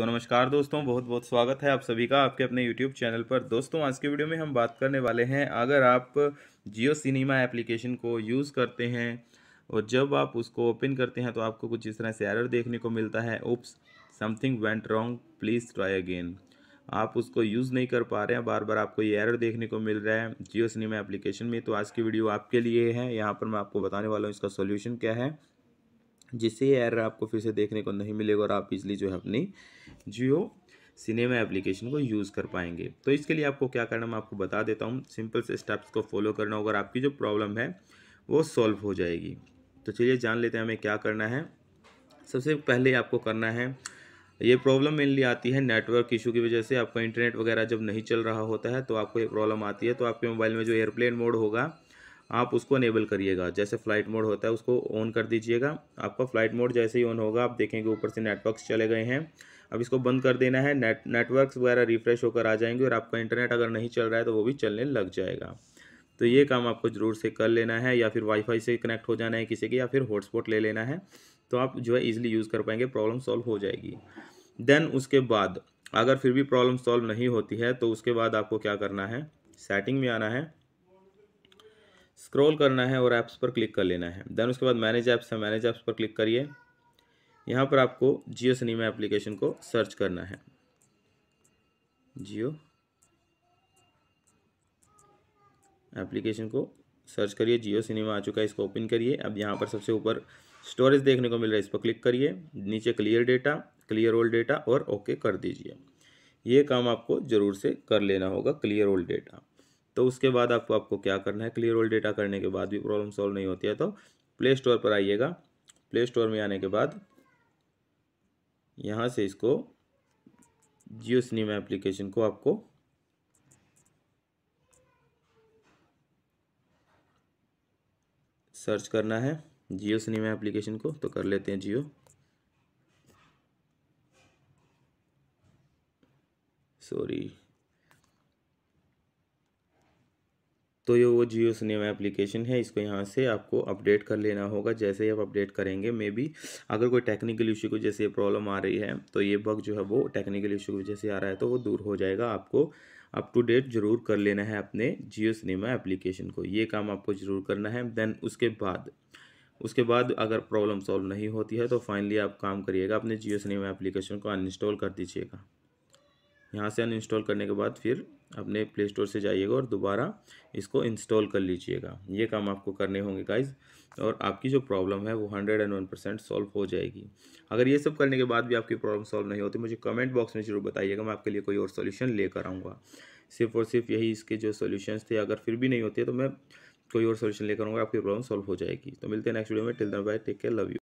सो नमस्कार दोस्तों बहुत बहुत स्वागत है आप सभी का आपके अपने YouTube चैनल पर दोस्तों आज के वीडियो में हम बात करने वाले हैं अगर आप जियो सिनेमा एप्लीकेशन को यूज़ करते हैं और जब आप उसको ओपन करते हैं तो आपको कुछ इस तरह से एरर देखने को मिलता है oops something went wrong please try again आप उसको यूज़ नहीं कर पा रहे हैं बार बार आपको ये एरर देखने को मिल रहा है जियो सिनेमा एप्लीकेशन में तो आज की वीडियो आपके लिए है यहाँ पर मैं आपको बताने वाला हूँ इसका सोल्यूशन क्या है जिससे ये एरर आपको फिर से देखने को नहीं मिलेगा और आप इजली जो है अपनी जियो सिनेमा एप्लीकेशन को यूज़ कर पाएंगे तो इसके लिए आपको क्या करना मैं आपको बता देता हूँ सिंपल से स्टेप्स को फॉलो करना होगा आपकी जो प्रॉब्लम है वो सॉल्व हो जाएगी तो चलिए जान लेते हैं हमें क्या करना है सबसे पहले आपको करना है ये प्रॉब्लम मेनली आती है नेटवर्क इशू की वजह से आपका इंटरनेट वगैरह जब नहीं चल रहा होता है तो आपको ये प्रॉब्लम आती है तो आपके मोबाइल में जो एयरप्लेन मोड होगा आप उसको अनेबल करिएगा जैसे फ़्लाइट मोड होता है उसको ऑन कर दीजिएगा आपका फ़्लाइट मोड जैसे ही ऑन होगा आप देखेंगे ऊपर से नेटवर्क्स चले गए हैं अब इसको बंद कर देना है नेट नेटवर्क्स वगैरह रिफ़्रेश होकर आ जाएंगे और आपका इंटरनेट अगर नहीं चल रहा है तो वो भी चलने लग जाएगा तो ये काम आपको ज़रूर से कर लेना है या फिर वाईफाई से कनेक्ट हो जाना है किसी के या फिर हॉटस्पॉट ले लेना है तो आप जो है ईजिली यूज़ कर पाएंगे प्रॉब्लम सॉल्व हो जाएगी देन उसके बाद अगर फिर भी प्रॉब्लम सॉल्व नहीं होती है तो उसके बाद आपको क्या करना है सेटिंग में आना है स्क्रॉल करना है और ऐप्स पर क्लिक कर लेना है देन उसके बाद मैनेज ऐप्स है मैनेज ऐप्स पर क्लिक करिए यहाँ पर आपको जियो सिनेमा एप्लीकेशन को सर्च करना है जियो एप्लीकेशन को सर्च करिए जियो सिनेमा आ चुका है इसको ओपन करिए अब यहाँ पर सबसे ऊपर स्टोरेज देखने को मिल रहा है इस पर क्लिक करिए नीचे clear data clear old data और ओके कर दीजिए ये काम आपको ज़रूर से कर लेना होगा क्लियर ओल्ड डेटा तो उसके बाद आपको आपको क्या करना है क्लियर ऑल डेटा करने के बाद भी प्रॉब्लम सॉल्व नहीं होती है तो प्ले स्टोर पर आइएगा प्ले स्टोर में आने के बाद यहाँ से इसको जियो सिनेमा एप्लीकेशन को आपको सर्च करना है जियो सिनेमा एप्लीकेशन को तो कर लेते हैं जियो सॉरी तो ये वो जियो सिनेमा एप्लीकेशन है इसको यहाँ से आपको अपडेट कर लेना होगा जैसे ही आप अपडेट करेंगे मे बी अगर कोई टेक्निकल इशू की वजह से प्रॉब्लम आ रही है तो ये बग जो है वो टेक्निकल इशू की वजह से आ रहा है तो वो दूर हो जाएगा आपको अप टू डेट जरूर कर लेना है अपने जियो सिनेमा एप्लीकेशन को ये काम आपको ज़रूर करना है देन उसके बाद उसके बाद अगर प्रॉब्लम सॉल्व नहीं होती है तो फाइनली आप काम करिएगा अपने जियो सिनेमा एप्लीकेशन को अनइंस्टॉल कर दीजिएगा यहाँ से अनइंस्टॉल करने के बाद फिर अपने प्ले स्टोर से जाइएगा और दोबारा इसको इंस्टॉल कर लीजिएगा ये काम आपको करने होंगे गाइज और आपकी जो प्रॉब्लम है वो hundred and one percent solve हो जाएगी अगर ये सब करने के बाद भी आपकी प्रॉब्लम सॉल्व नहीं होती मुझे कमेंट बॉक्स में जरूर बताइएगा मैं आपके लिए कोई और सोल्यूशन लेकर आऊँगा सिर्फ और सिर्फ यही इसके जो सोल्यूशन थे अगर फिर भी नहीं होते तो मैं कोई और सोल्यूशन लेकर आऊँगा आपकी प्रॉब्लम सॉल्व हो जाएगी तो मिलते हैं नेक्स्ट वीडियो में till then bye take care love you